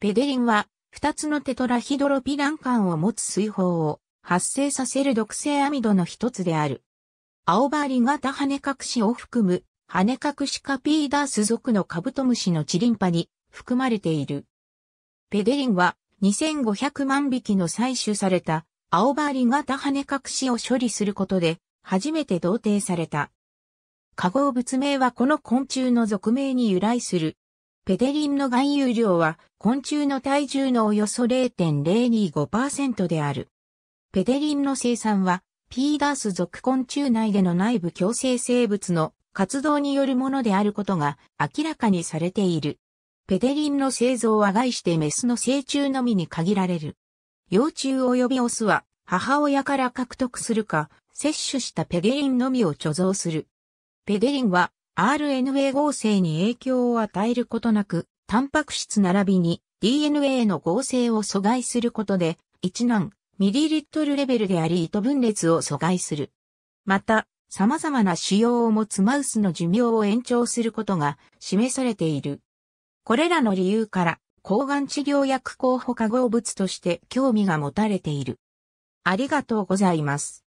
ペデリンは、二つのテトラヒドロピラン管を持つ水泡を発生させる毒性アミドの一つである。青バーリ型羽隠しを含む、羽隠しカピーダース属のカブトムシのチリンパに含まれている。ペデリンは2500万匹の採取された青バーリ型羽隠しを処理することで初めて同定された。化合物名はこの昆虫の属名に由来するペデリンの含有量は昆虫の体重のおよそ0.025%である。ペデリンの生産は、ピーダース属昆虫内での内部共生生物の活動によるものであることが明らかにされている。ペデリンの製造は概してメスの成虫のみに限られる。幼虫及びオスは母親から獲得するか、摂取したペデリンのみを貯蔵する。ペデリンは RNA 合成に影響を与えることなく、タンパク質並びに DNA の合成を阻害することで、1難ミリリットルレベルであり糸分裂を阻害する。また、様々な使用を持つマウスの寿命を延長することが示されている。これらの理由から、抗がん治療薬候補化合物として興味が持たれている。ありがとうございます。